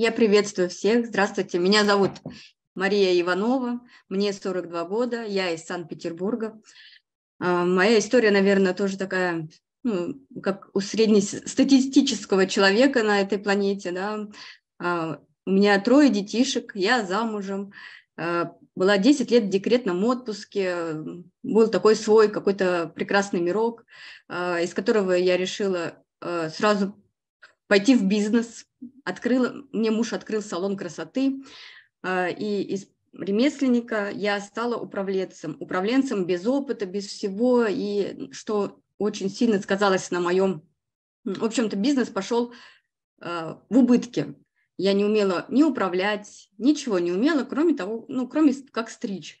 Я приветствую всех. Здравствуйте. Меня зовут Мария Иванова. Мне 42 года. Я из Санкт-Петербурга. А, моя история, наверное, тоже такая, ну, как у среднестатистического человека на этой планете. Да. А, у меня трое детишек, я замужем. А, была 10 лет в декретном отпуске. Был такой свой какой-то прекрасный мирок, из которого я решила сразу пойти в бизнес, Открыл мне муж открыл салон красоты, а, и из ремесленника я стала управленцем, управленцем без опыта, без всего, и что очень сильно сказалось на моем... В общем-то, бизнес пошел а, в убытке. Я не умела ни управлять, ничего не умела, кроме того, ну, кроме как стричь.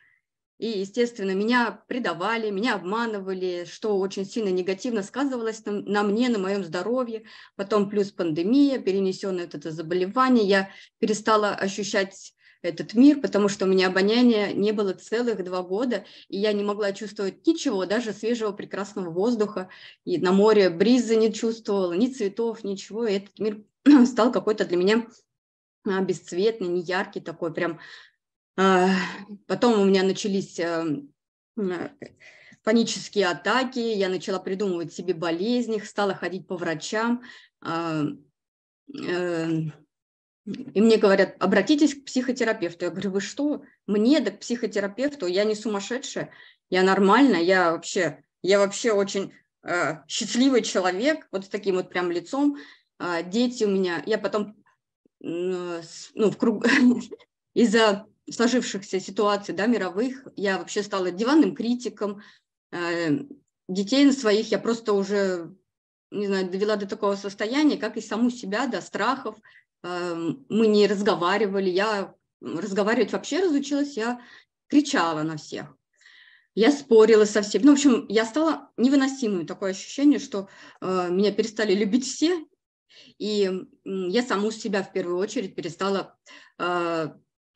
И, естественно, меня предавали, меня обманывали, что очень сильно негативно сказывалось на, на мне, на моем здоровье. Потом плюс пандемия, перенесенное вот это заболевание. Я перестала ощущать этот мир, потому что у меня обоняние не было целых два года, и я не могла чувствовать ничего, даже свежего прекрасного воздуха, и на море бриза не чувствовала, ни цветов, ничего, и этот мир стал какой-то для меня а, бесцветный, неяркий такой, прям а, потом у меня начались эм, э, панические атаки, я начала придумывать себе болезни, стала ходить по врачам. А, эм, и мне говорят, обратитесь к психотерапевту. Я говорю, вы что? Мне да к психотерапевту, я не сумасшедшая, я нормальная, я вообще, я вообще очень э, счастливый человек, вот с таким вот прям лицом. А, дети у меня, я потом, э, ну, в круг... из-за сложившихся ситуаций, да, мировых, я вообще стала диванным критиком, э, детей на своих я просто уже, не знаю, довела до такого состояния, как и саму себя, до страхов, э, мы не разговаривали, я разговаривать вообще разучилась, я кричала на всех, я спорила со всеми, ну, в общем, я стала невыносимой, такое ощущение, что э, меня перестали любить все, и я саму себя в первую очередь перестала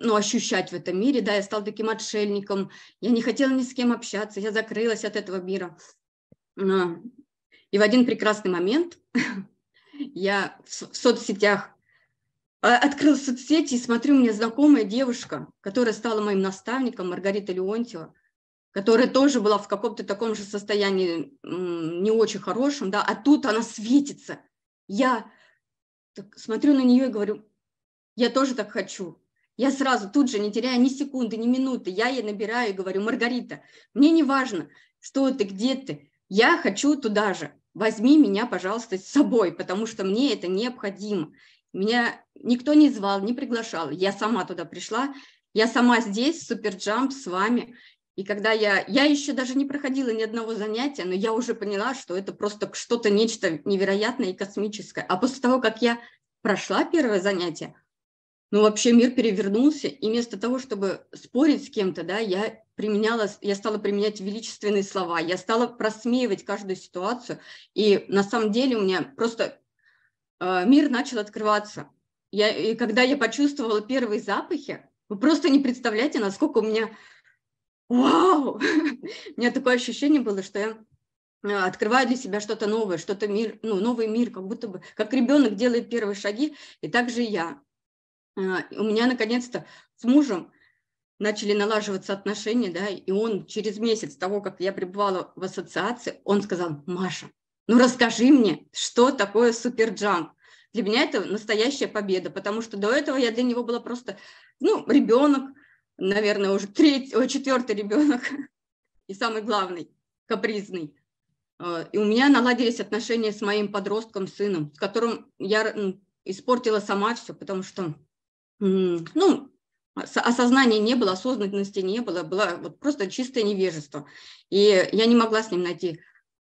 ну, ощущать в этом мире, да, я стал таким отшельником, я не хотела ни с кем общаться, я закрылась от этого мира. И в один прекрасный момент я в соцсетях а, открыл соцсети и смотрю, у меня знакомая девушка, которая стала моим наставником, Маргарита Леонтьева, которая тоже была в каком-то таком же состоянии не очень хорошем, да, а тут она светится. Я смотрю на нее и говорю, я тоже так хочу. Я сразу тут же, не теряя ни секунды, ни минуты, я ей набираю и говорю, Маргарита, мне не важно, что ты, где ты, я хочу туда же, возьми меня, пожалуйста, с собой, потому что мне это необходимо. Меня никто не звал, не приглашал, я сама туда пришла, я сама здесь, суперджамп с вами, и когда я, я еще даже не проходила ни одного занятия, но я уже поняла, что это просто что-то нечто невероятное и космическое. А после того, как я прошла первое занятие, ну, вообще мир перевернулся, и вместо того, чтобы спорить с кем-то, да, я применяла, я стала применять величественные слова, я стала просмеивать каждую ситуацию, и на самом деле у меня просто э, мир начал открываться. Я, и когда я почувствовала первые запахи, вы просто не представляете, насколько у меня вау! у меня такое ощущение было, что я э, открываю для себя что-то новое, что-то мир, ну, новый мир, как будто бы, как ребенок делает первые шаги, и также я а, у меня наконец-то с мужем начали налаживаться отношения, да, и он через месяц того, как я пребывала в ассоциации, он сказал, Маша, ну расскажи мне, что такое суперджамп. Для меня это настоящая победа, потому что до этого я для него была просто, ну, ребенок, наверное, уже третий, о, четвертый ребенок, и самый главный, капризный. А, и у меня наладились отношения с моим подростком, сыном, с которым я испортила сама все, потому что ну, осознания не было, осознанности не было, было вот просто чистое невежество. И я не могла с ним найти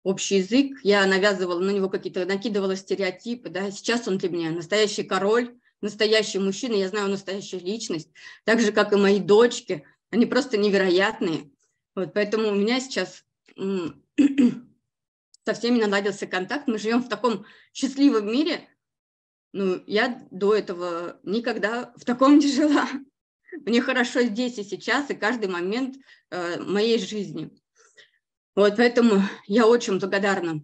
общий язык, я навязывала на него какие-то, накидывала стереотипы, да, сейчас он для меня настоящий король, настоящий мужчина, я знаю настоящую личность, так же, как и мои дочки, они просто невероятные. Вот, поэтому у меня сейчас со всеми наладился контакт, мы живем в таком счастливом мире, ну, я до этого никогда в таком не жила. Мне хорошо здесь и сейчас, и каждый момент э, моей жизни. Вот поэтому я очень благодарна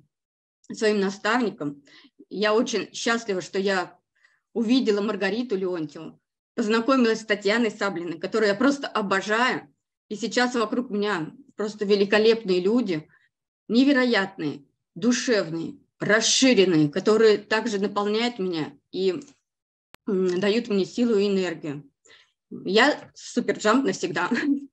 своим наставникам. Я очень счастлива, что я увидела Маргариту Леонтьеву, познакомилась с Татьяной Саблиной, которую я просто обожаю. И сейчас вокруг меня просто великолепные люди, невероятные, душевные, расширенные, которые также наполняют меня и дают мне силу и энергию. Я суперджамп навсегда.